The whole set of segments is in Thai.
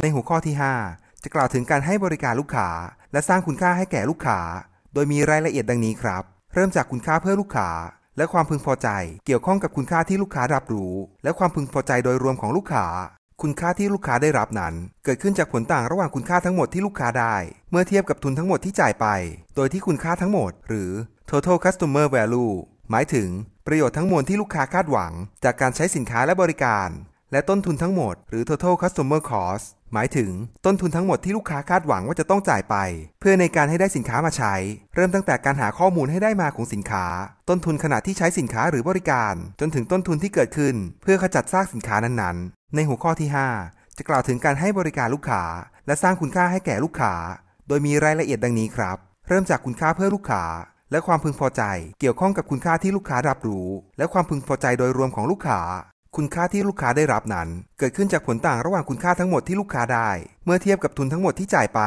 ในหัวข้อที่ 5 จะกล่าวถึงการให้บริการลูกค้า และสร้างคุณค่าให้แก่ลูกค้า โดยมีรายละเอียดดังนี้ครับ เริ่มจากคุณค่าเพื่อลูกค้า และความพึงพอใจ เกี่ยวข้องกับคุณค่าที่ลูกค้ารับรู้ และความพึงพอใจโดยรวมของลูกค้า คุณค่าที่ลูกค้าได้รับนั้น เกิดขึ้นจากผลต่างระหว่างคุณค่าทั้งหมดที่ลูกค้าได้ เมื่อเทียบกับทุนทั้งหมดที่จ่ายไป โดยที่คุณค่าทั้งหมด หรือ total customer value หมายถึงประโยชน์ทั้งมวลที่ลูกค้าคาดหวัง จากการใช้สินค้าและบริการและต้นทุนทั้งหมดหรือ total customer cost หมายถึงต้นทุนทั้งหมดที่ลูกค้าคาดหวังว่าจะต้องจ่ายไป เพื่อในการให้ได้สินค้ามาใช้ เริ่มตั้งแต่การหาข้อมูลให้ได้มาของสินค้า ต้นทุนขณะที่ใช้สินค้าหรือบริการ จนถึงต้นทุนที่เกิดขึ้น เพื่อขจัดซากสินค้านั้นๆ ในหัวข้อที่ 5 จะกล่าวถึงการให้บริการลูกค้า และสร้างคุณค่าให้แก่ลูกค้า โดยมีรายละเอียด ดังนี้ครับ เริ่มจากคุณค่าเพื่อลูกค้า และความพึงพอใจเกี่ยวข้องกับคุณค่าที่ลูกค้ารับรู้ และความพึงพอใจโดยรวมของลูกค้าคุณค่าที่ลูกค้าได้รับนั้น เกิดขึ้นจากผลต่างระหว่างคุณค่าทั้งหมดที่ลูกค้าได้ เมื่อเทียบกับทุนทั้งหมดที่จ่ายไป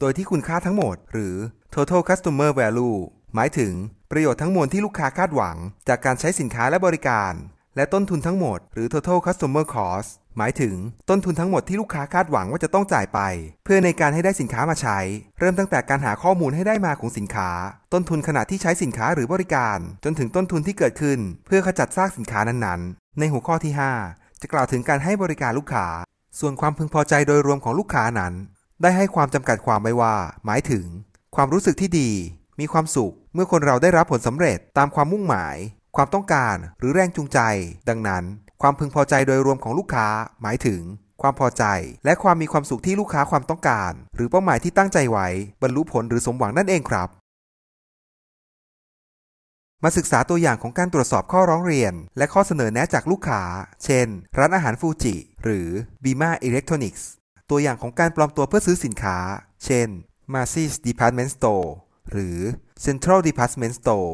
โดยที่คุณค่าทั้งหมด หรือ total customer value หมายถึงประโยชน์ทั้งมวลที่ลูกค้าคาดหวัง จากการใช้สินค้าและบริการ และต้นทุนทั้งหมดหรือ total customer cost หมายถึงต้นทุนทั้งหมดที่ลูกค้าคาดหวังว่าจะต้องจ่ายไป เพื่อในการให้ได้สินค้ามาใช้ เริ่มตั้งแต่การหาข้อมูลให้ได้มาของสินค้า ต้นทุนขณะที่ใช้สินค้าหรือบริการ จนถึงต้นทุนที่เกิดขึ้น เพื่อขจัดซากสินค้านั้นในหัวข้อที่ 5 จะกล่าวถึงการให้บริการลูกค้า ส่วนความพึงพอใจโดยรวมของลูกค้านั้น ได้ให้ความจำกัดความไว้ว่า หมายถึง ความรู้สึกที่ดี มีความสุข เมื่อคนเราได้รับผลสำเร็จ ตามความมุ่งหมาย ความต้องการ หรือแรงจูงใจ ดังนั้น ความพึงพอใจโดยรวมของลูกค้า หมายถึง ความพอใจและความมีความสุขที่ลูกค้าความต้องการ หรือเป้าหมายที่ตั้งใจไว้บรรลุผลหรือสมหวังนั่นเองครับมาศึกษาตัวอย่างของการตรวจสอบข้อร้องเรียน และข้อเสนอแนะจากลูกค้า เช่น ร้านอาหารฟูจิ หรือบีมาอิเล็กทรอนิกส์ตัวอย่างของการปลอมตัวเพื่อซื้อสินค้า เช่น Macy's Department Store หรือ Central Department Store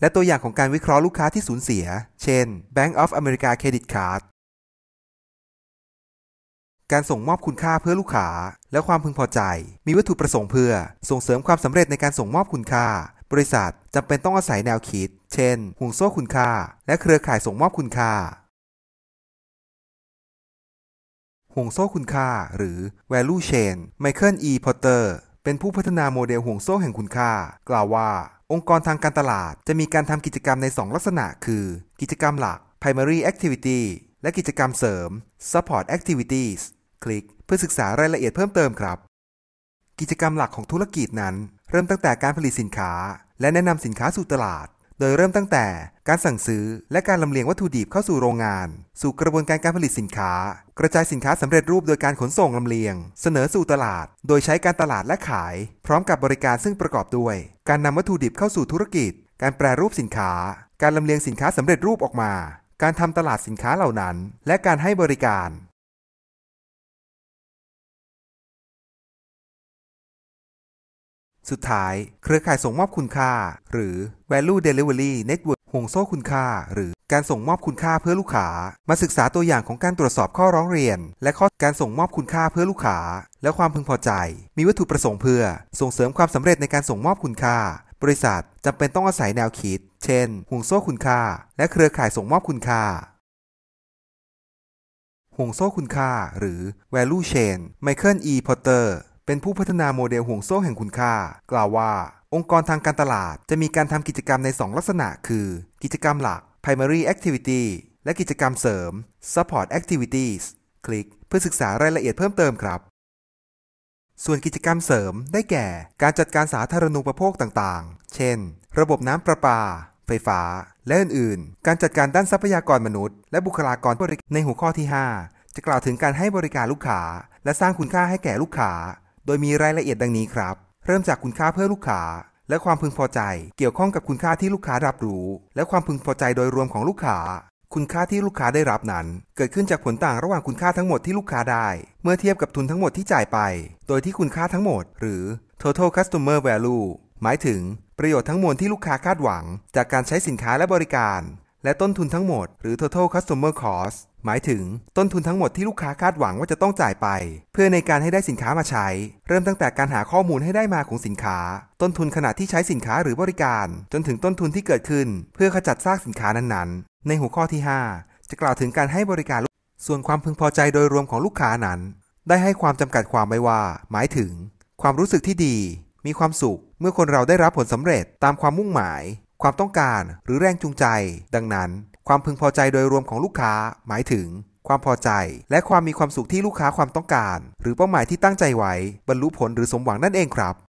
และตัวอย่างของการวิเคราะห์ลูกค้าที่สูญเสีย เช่น Bank of America Credit Card การส่งมอบคุณค่าเพื่อลูกค้าและความพึงพอใจ มีวัตถุประสงค์เพื่อส่งเสริมความสำเร็จในการส่งมอบคุณค่าบริษัทจำเป็นต้องอาศัยแนวคิด เช่น ห่วงโซ่คุณค่า และเครือข่ายส่งมอบคุณค่า ห่วงโซ่คุณค่า หรือ value chain Michael E. Porter เป็นผู้พัฒนาโมเดลห่วงโซ่แห่งคุณค่า กล่าวว่า องค์กรทางการตลาด จะมีการทำกิจกรรมใน 2 ลักษณะ คือ กิจกรรมหลัก primary activity และกิจกรรมเสริม support activities คลิกเพื่อศึกษารายละเอียดเพิ่มเติมครับ กิจกรรมหลักของธุรกิจนั้นเริ่มตั้งแต่การผลิตสินค้า และแนะนำสินค้าสู่ตลาด โดยเริ่มตั้งแต่การสั่งซื้อและการลำเลียงวัตถุดิบเข้าสู่โรงงาน สู่กระบวนการการผลิตสินค้า กระจายสินค้าสำเร็จรูปโดยการขนส่งลำเลียง เสนอสู่ตลาดโดยใช้การตลาดและขาย พร้อมกับบริการซึ่งประกอบด้วย การนำวัตถุดิบเข้าสู่ธุรกิจ การแปรรูปสินค้า การลำเลียงสินค้าสำเร็จรูปออกมา การทำตลาดสินค้าเหล่านั้น และการให้บริการสุดท้ายเครือข่ายส่งมอบคุณค่า หรือ value delivery network ห่วงโซ่คุณค่า หรือการส่งมอบคุณค่าเพื่อลูกค้า มาศึกษาตัวอย่างของการตรวจสอบข้อร้องเรียน และข้อการส่งมอบคุณค่าเพื่อลูกค้า และความพึงพอใจ มีวัตถุประสงค์เพื่อ ส่งเสริมความสำเร็จในการส่งมอบคุณค่า บริษัทจำเป็นต้องอาศัยแนวคิด เช่นห่วงโซ่คุณค่า และเครือข่ายส่งมอบคุณค่า ห่วงโซ่คุณค่าหรือ value chain m i c h a E. l E Porter เป็นผู้พัฒนาโมเดลห่วงโซ่แห่งคุณค่า กล่าวว่า องค์กรทางการตลาด จะมีการทำกิจกรรมใน 2 ลักษณะคือ กิจกรรมหลัก primary activity และกิจกรรมเสริม support activities คลิกเพื่อศึกษารายละเอียดเพิ่มเติมครับ ส่วนกิจกรรมเสริมได้แก่ การจัดการสาธารณูปโภคต่าง ๆ เช่น ระบบน้ำประปา ไฟฟ้าและอื่นๆการจัดการด้านทรัพยากรมนุษย์และบุคลากรบริในหัวข้อที่ 5 จะกล่าวถึงการให้บริการลูกค้า และสร้างคุณค่าให้แก่ลูกค้าโดยมีรายละเอียดดังนี้ครับ เริ่มจากคุณค่าเพื่อลูกค้า และความพึงพอใจ เกี่ยวข้องกับคุณค่าที่ลูกค้ารับรู้ และความพึงพอใจโดยรวมของลูกค้า คุณค่าที่ลูกค้าได้รับนั้น เกิดขึ้นจากผลต่างระหว่างคุณค่าทั้งหมดที่ลูกค้าได้ เมื่อเทียบกับทุนทั้งหมดที่จ่ายไป โดยที่คุณค่าทั้งหมด หรือ total customer value หมายถึงประโยชน์ทั้งมวลที่ลูกค้าคาดหวัง จากการใช้สินค้าและบริการและต้นทุนทั้งหมดหรือ total customer cost หมายถึงต้นทุนทั้งหมดที่ลูกค้าคาดหวังว่า จะต้องจ่ายไป เพื่อในการให้ได้สินค้ามาใช้ เริ่มตั้งแต่การหาข้อมูลให้ได้มาของสินค้า ต้นทุนขณะที่ใช้สินค้าหรือบริการ จนถึงต้นทุนที่เกิดขึ้น เพื่อขจัดซากสินค้านั้นๆ ในหัวข้อที่ 5 จะกล่าวถึงการให้บริการส่วนความพึงพอใจโดยรวมของลูกค้านั้น ได้ให้ความจำกัดความไว้ว่า หมายถึง ความรู้สึกที่ดี มีความสุข เมื่อคนเราได้รับผลสำเร็จตามความมุ่งหมายความต้องการหรือแรงจูงใจ ดังนั้นความพึงพอใจโดยรวมของลูกค้าหมายถึง ความพอใจและความมีความสุขที่ลูกค้าความต้องการ หรือเป้าหมายที่ตั้งใจไว้บรรลุผลหรือสมหวังนั่นเองครับ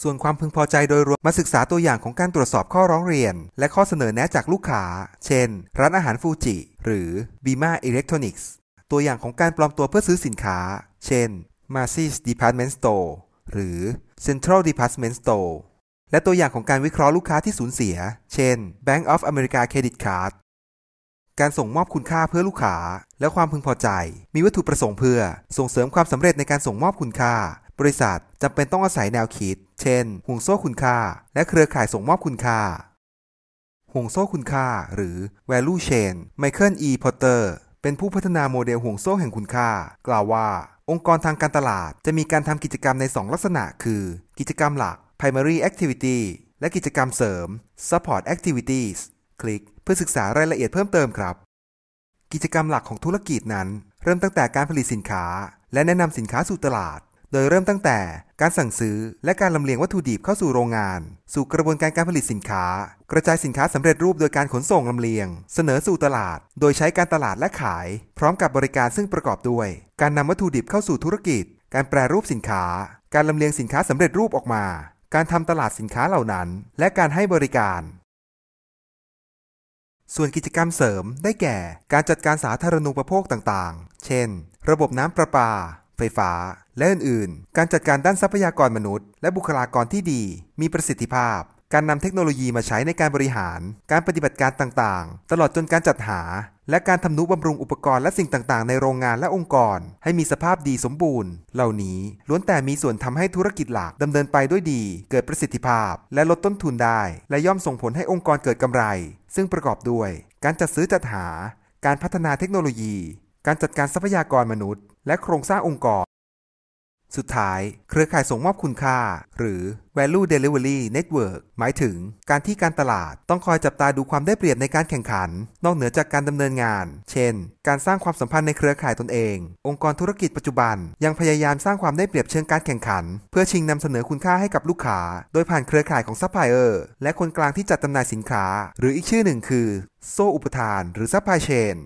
ส่วนความพึงพอใจโดยรวมมาศึกษาตัวอย่างของการตรวจสอบข้อร้องเรียน และข้อเสนอแนะจากลูกค้า เช่น ร้านอาหารฟูจิ หรือบีมาอิเล็กทรอนิกส์ ตัวอย่างของการปลอมตัวเพื่อซื้อสินค้า เช่น Macy's Department Store หรือ Central Department Store และตัวอย่างของการวิเคราะห์ลูกค้าที่สูญเสีย เช่น Bank of America Credit Card การส่งมอบคุณค่าเพื่อลูกค้า และความพึงพอใจ มีวัตถุประสงค์เพื่อส่งเสริมความสำเร็จในการส่งมอบคุณค่าบริษัทจำเป็นต้องอาศัยแนวคิด เช่น ห่วงโซ่คุณค่า และเครือข่ายส่งมอบคุณค่า ห่วงโซ่คุณค่า หรือ value chain m i c h a E. l E Porter เป็นผู้พัฒนาโมเดลห่วงโซ่แห่งคุณค่า กล่าวว่า องค์กรทางการตลาดจะมีการทำกิจกรรมใน 2 ลักษณะ คือ กิจกรรมหลัก primary activity และกิจกรรมเสริม support activities คลิกเพื่อศึกษารายละเอียดเพิ่มเติมครับ กิจกรรมหลักของธุรกิจนั้นเริ่มตั้งแต่การผลิตสินค้าและแนะนำสินค้าสู่ตลาดโดยเริ่มตั้งแต่การสั่งซื้อและการลำเลียงวัตถุดิบเข้าสู่โรงงาน สู่กระบวนการการผลิตสินค้า กระจายสินค้าสำเร็จรูปโดยการขนส่งลำเลียง เสนอสู่ตลาด โดยใช้การตลาดและขายพร้อมกับบริการซึ่งประกอบด้วย การนำวัตถุดิบเข้าสู่ธุรกิจ การแปรรูปสินค้า การลำเลียงสินค้าสำเร็จรูปออกมา การทำตลาดสินค้าเหล่านั้น และการให้บริการ ส่วนกิจกรรมเสริมได้แก่ การจัดการสาธารณูปโภคต่างๆ เช่น ระบบน้ำประปาฟฟ้า และอื่น ๆ การจัดการด้านทรัพยากรมนุษย์ และบุคลากรที่ดี มีประสิทธิภาพ การนำเทคโนโลยีมาใช้ในการบริหาร การปฏิบัติการต่าง ๆ ตลอดจนการจัดหา และการทำนุบำรุงอุปกรณ์และสิ่งต่าง ๆ ในโรงงานและองค์กร ให้มีสภาพดีสมบูรณ์ เหล่านี้ล้วนแต่มีส่วนทำให้ธุรกิจหลักดำเนินไปด้วยดี เกิดประสิทธิภาพ และลดต้นทุนได้ และย่อมส่งผลให้องค์กรเกิดกำไร ซึ่งประกอบด้วย การจัดซื้อจัดหาการพัฒนาเทคโนโลยีการจัดการทรัพยากรมนุษย์ และโครงสร้างองค์กร สุดท้าย เครือข่ายส่งมอบคุณค่าหรือ value delivery network หมายถึง การที่การตลาดต้องคอยจับตาดูความได้เปรียบในการแข่งขัน นอกเหนือจากการดำเนินงาน เช่น การสร้างความสัมพันธ์ในเครือข่ายตนเอง องค์กรธุรกิจปัจจุบัน ยังพยายามสร้างความได้เปรียบเชิงการแข่งขัน เพื่อชิงนำเสนอคุณค่าให้กับลูกค้า โดยผ่านเครือข่ายของซัพพลายเออร์และคนกลางที่จัดจำหน่ายสินค้า หรืออีกชื่อหนึ่งคือโซ่อุปทาน หรือซัพพลายเชน